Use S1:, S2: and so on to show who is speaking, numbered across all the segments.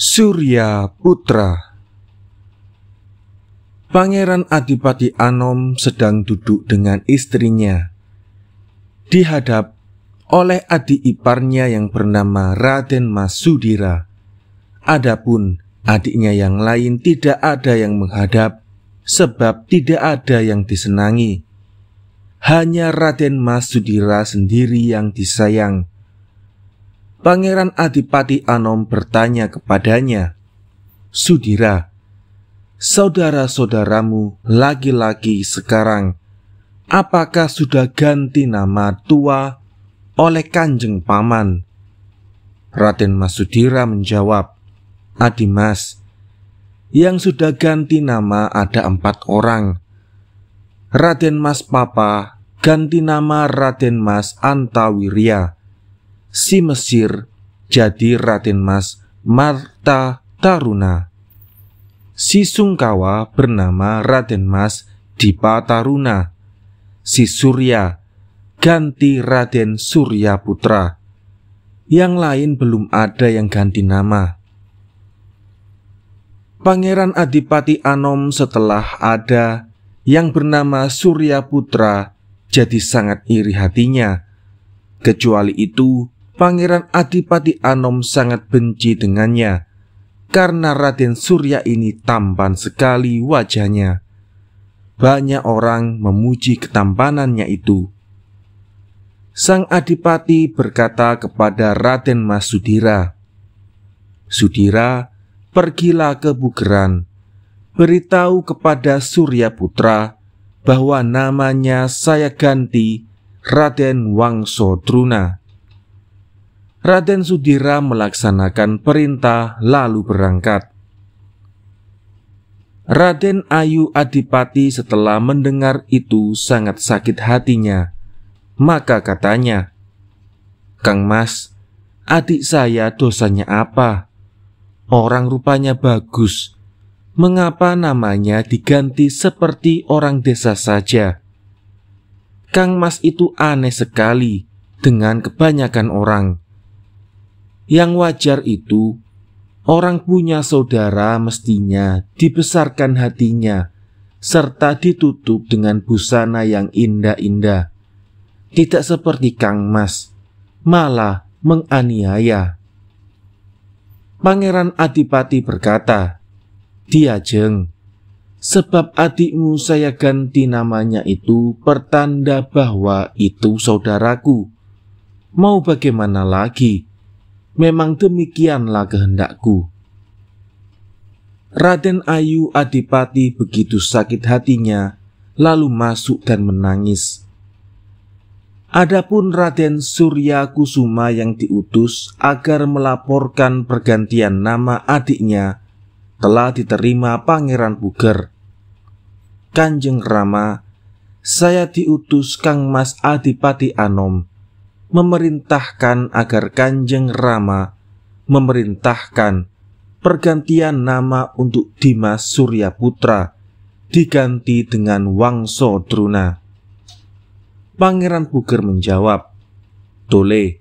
S1: Surya Putra Pangeran Adipati Anom sedang duduk dengan istrinya. Dihadap oleh adik iparnya yang bernama Raden Masudira. Adapun adiknya yang lain tidak ada yang menghadap sebab tidak ada yang disenangi. Hanya Raden Masudira sendiri yang disayang Pangeran Adipati Anom bertanya kepadanya, Sudira, saudara-saudaramu laki laki sekarang, apakah sudah ganti nama tua oleh Kanjeng Paman? Raden Mas Sudira menjawab, Adimas, yang sudah ganti nama ada empat orang. Raden Mas Papa ganti nama Raden Mas Antawirya si Mesir jadi Raden Mas Marta Taruna. Si Sungkawa bernama Raden Mas Dipa Taruna. Si Surya ganti Raden Surya Putra. Yang lain belum ada yang ganti nama. Pangeran Adipati Anom setelah ada yang bernama Surya Putra jadi sangat iri hatinya. Kecuali itu, Pangeran Adipati Anom sangat benci dengannya karena Raden Surya ini tampan sekali wajahnya. Banyak orang memuji ketampanannya itu. Sang Adipati berkata kepada Raden Mas Sudira, Sudira, pergilah ke Bugeran. Beritahu kepada Surya Putra bahwa namanya saya ganti Raden Wangso Druna Raden Sudira melaksanakan perintah lalu berangkat. Raden Ayu Adipati setelah mendengar itu sangat sakit hatinya. Maka katanya, Kang Mas, adik saya dosanya apa? Orang rupanya bagus. Mengapa namanya diganti seperti orang desa saja? Kang Mas itu aneh sekali dengan kebanyakan orang. Yang wajar itu, orang punya saudara mestinya dibesarkan hatinya, serta ditutup dengan busana yang indah-indah. Tidak seperti Kang Mas, malah menganiaya. Pangeran Adipati berkata, Dia jeng, sebab adikmu saya ganti namanya itu pertanda bahwa itu saudaraku. Mau bagaimana lagi? Memang demikianlah kehendakku. Raden Ayu Adipati begitu sakit hatinya, lalu masuk dan menangis. Adapun Raden Surya Kusuma yang diutus agar melaporkan pergantian nama adiknya telah diterima Pangeran Puger. Kanjeng Rama, saya diutus Kang Mas Adipati Anom memerintahkan agar Kanjeng Rama memerintahkan pergantian nama untuk Dimas Surya Putra diganti dengan Wangso Druna. Pangeran Puger menjawab, Dole,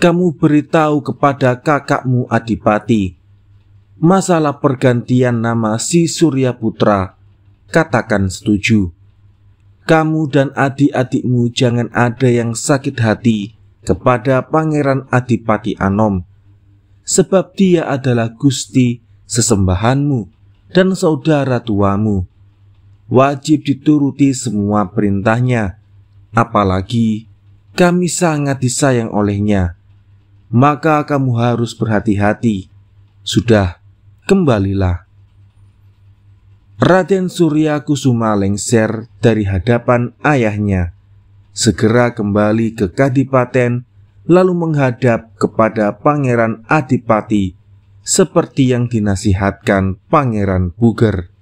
S1: kamu beritahu kepada kakakmu Adipati masalah pergantian nama si Surya Putra. Katakan setuju kamu dan adik-adikmu jangan ada yang sakit hati kepada Pangeran Adipati Anom, sebab dia adalah Gusti sesembahanmu dan saudara tuamu. Wajib dituruti semua perintahnya, apalagi kami sangat disayang olehnya. Maka kamu harus berhati-hati. Sudah, kembalilah. Raden Surya Kusuma lengser dari hadapan ayahnya, segera kembali ke Kadipaten, lalu menghadap kepada Pangeran Adipati, seperti yang dinasihatkan Pangeran Buger.